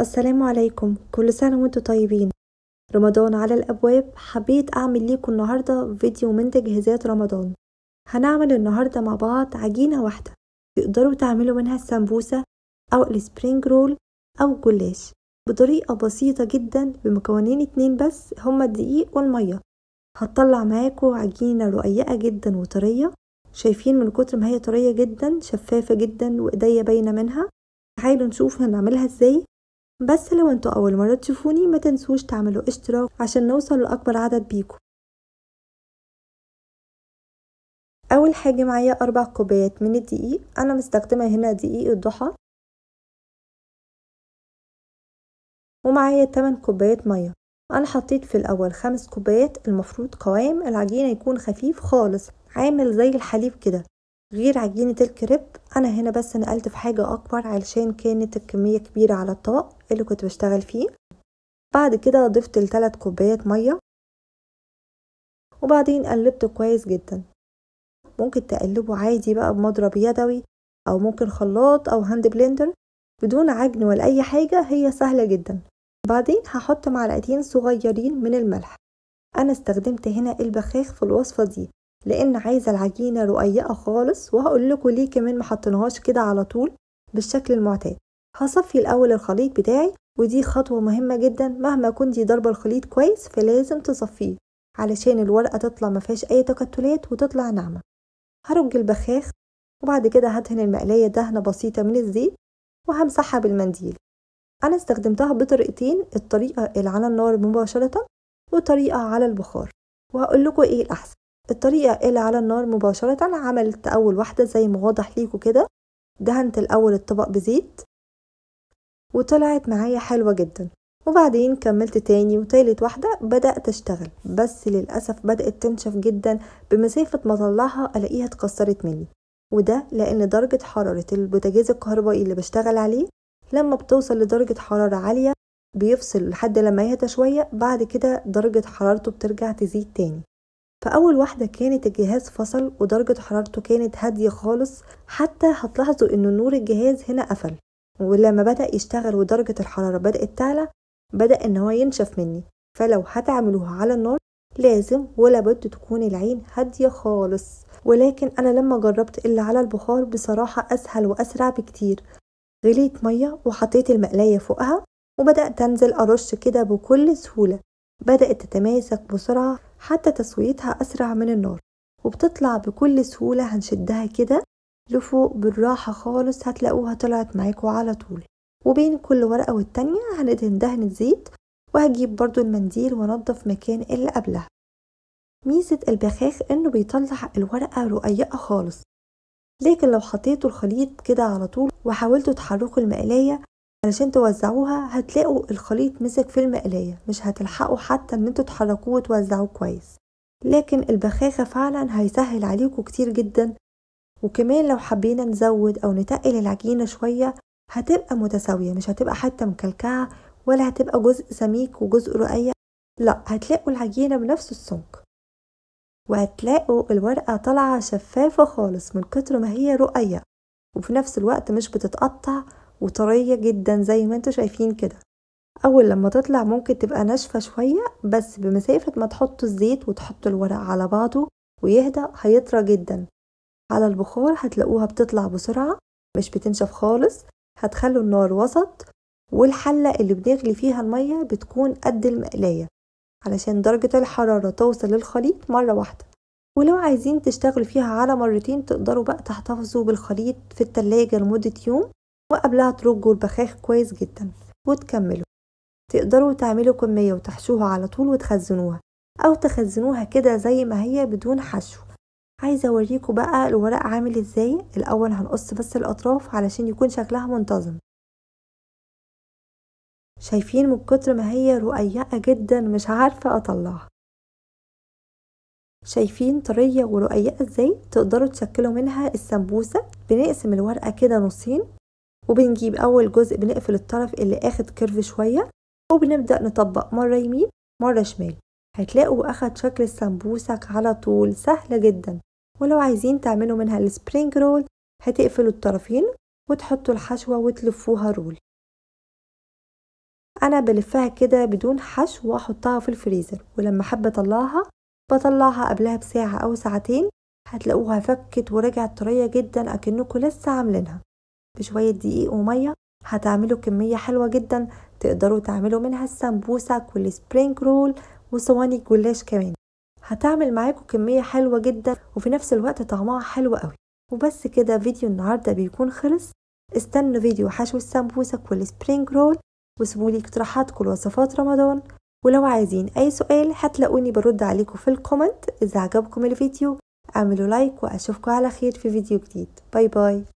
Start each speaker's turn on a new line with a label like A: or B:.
A: السلام عليكم كل سنة وانتم طيبين رمضان على الأبواب حبيت أعمل ليكم النهاردة فيديو من تجهيزات رمضان هنعمل النهاردة مع بعض عجينة واحدة تقدروا تعملوا منها السمبوسة أو السبرينج رول أو الجلاش بطريقة بسيطة جدا بمكونين اتنين بس هما الدقيق والمية هتطلع معاكو عجينة رقيقة جدا وطرية شايفين من كتر ما هي طرية جدا شفافة جدا وإيديا باينة منها تعالوا نشوف هنعملها ازاي بس لو انتوا اول مرة تشوفوني ما تنسوش تعملوا اشتراك عشان نوصل لاكبر عدد بيكم اول حاجة معايا اربع كوبايات من الدقيق انا مستخدمة هنا دقيق الضحى ومعايا 8 كوبايات مية انا حطيت في الاول خمس كوبايات المفروض قوام العجينة يكون خفيف خالص عامل زي الحليب كده غير عجينة الكريب أنا هنا بس نقلت في حاجة أكبر علشان كانت الكمية كبيرة على الطبق اللي كنت بشتغل فيه بعد كده ضفت لثلاث كوبايات مية وبعدين قلبته كويس جدا ممكن تقلبه عادي بقى بمضرب يدوي أو ممكن خلاط أو هاند بلندر بدون عجن ولا أي حاجة هي سهلة جدا بعدين هحط معلقتين صغيرين من الملح أنا استخدمت هنا البخاخ في الوصفة دي لأن عايزة العجينة رقيقة خالص وهقول لكم ليه كمان محطناهاش كده على طول بالشكل المعتاد هصفي الاول الخليط بتاعي ودي خطوة مهمة جدا مهما كنتي ضرب الخليط كويس فلازم تصفيه علشان الورقة تطلع مفيهاش أي تكتلات وتطلع ناعمة هرج البخاخ وبعد كده هدهن المقلاية دهنة بسيطة من الزيت وهمسحها بالمنديل أنا استخدمتها بطريقتين الطريقة اللي على النار مباشرة وطريقة على البخار وهقول لكم ايه الأحسن الطريقة اللي على النار مباشرة عملت أول واحدة زي ما واضح ليكوا كده دهنت الأول الطبق بزيت وطلعت معايا حلوة جدا وبعدين كملت تاني وتالت واحدة بدأت أشتغل بس للأسف بدأت تنشف جدا بمسافة ما أطلعها ألاقيها اتكسرت مني وده لأن درجة حرارة البوتاجاز الكهربائي اللي بشتغل عليه لما بتوصل لدرجة حرارة عالية بيفصل لحد لما يهدى شوية بعد كده درجة حرارته بترجع تزيد تاني فأول واحدة كانت الجهاز فصل ودرجة حرارته كانت هادية خالص حتى هتلاحظوا إن نور الجهاز هنا قفل ولما بدأ يشتغل ودرجة الحرارة بدأت تعلى بدأ إن هو ينشف مني فلو هتعملوها على النار لازم ولابد تكون العين هادية خالص ولكن أنا لما جربت اللي على البخار بصراحة أسهل وأسرع بكتير غليت مية وحطيت المقلاية فوقها وبدأت أنزل أرش كده بكل سهولة بدأت تتماسك بسرعة حتى تسويتها أسرع من النار وبتطلع بكل سهولة هنشدها كده لفوق بالراحة خالص هتلاقوها طلعت معاكوا على طول وبين كل ورقة والتانية هندهن دهنة زيت وهجيب برضو المنديل وانضف مكان اللي قبلها ميزة البخاخ انه بيطلع الورقة رقيقة خالص لكن لو حطيتوا الخليط كده على طول وحاولتوا تحركوا المقلاية علشان توزعوها هتلاقوا الخليط مسك في المقلاية مش هتلحقوا حتى ان انتوا تحركوه وتوزعوه كويس لكن البخاخة فعلا هيسهل عليكم كتير جدا وكمان لو حبينا نزود أو نتقل العجينة شوية هتبقى متساوية مش هتبقى حتى مكلكعة ولا هتبقى جزء سميك وجزء رقيق لا هتلاقوا العجينة بنفس السمك وهتلاقوا الورقة طالعة شفافة خالص من كتر ما هي رقية وفي نفس الوقت مش بتتقطع وطرية جدا زي ما انتوا شايفين كده أول لما تطلع ممكن تبقى ناشفة شوية بس بمسافة ما تحطوا الزيت وتحطوا الورق على بعضه ويهدى هيطرى جدا على البخار هتلاقوها بتطلع بسرعة مش بتنشف خالص هتخلوا النار وسط والحلة اللي بنغلي فيها المية بتكون قد المقلاية علشان درجة الحرارة توصل للخليط مرة واحدة ولو عايزين تشتغلوا فيها على مرتين تقدروا بقى تحتفظوا بالخليط في التلاجة لمدة يوم وقبلها ترجوا البخاخ كويس جدا وتكملوا تقدروا تعملوا كمية وتحشوها على طول وتخزنوها أو تخزنوها كده زي ما هي بدون حشو عايزه اوريكم بقى الورق عامل ازاي الاول هنقص بس الاطراف علشان يكون شكلها منتظم شايفين من كتر ما هي رقيقه جدا مش عارفه اطلعها شايفين طريه ورقيقه ازاي تقدروا تشكلوا منها السمبوسه بنقسم الورقه كده نصين وبنجيب اول جزء بنقفل الطرف اللي اخد كيرف شويه وبنبدا نطبق مره يمين مره شمال هتلاقوا اخد شكل السمبوسك على طول سهله جدا ولو عايزين تعملوا منها السبرينج رول هتقفلوا الطرفين وتحطوا الحشوة وتلفوها رول أنا بلفها كده بدون حشو وأحطها في الفريزر ولما أحب أطلعها بطلعها قبلها بساعة أو ساعتين هتلاقوها فكت ورجعت طرية جدا أكنكم لسه عاملينها بشوية دقيق ومية هتعملوا كمية حلوة جدا تقدروا تعملوا منها السمبوسك والسبرينج رول وصواني الجلاش كمان هتعمل معاكم كمية حلوة جدا وفي نفس الوقت طعمها حلو قوي وبس كده فيديو النهاردة بيكون خلص استنوا فيديو حشو السمبوسك والسبرينج رول وسيبولي كل لوصفات رمضان ولو عايزين اي سؤال هتلاقوني برد عليكم في الكومنت اذا عجبكم الفيديو اعملوا لايك واشوفكم على خير في فيديو جديد باي باي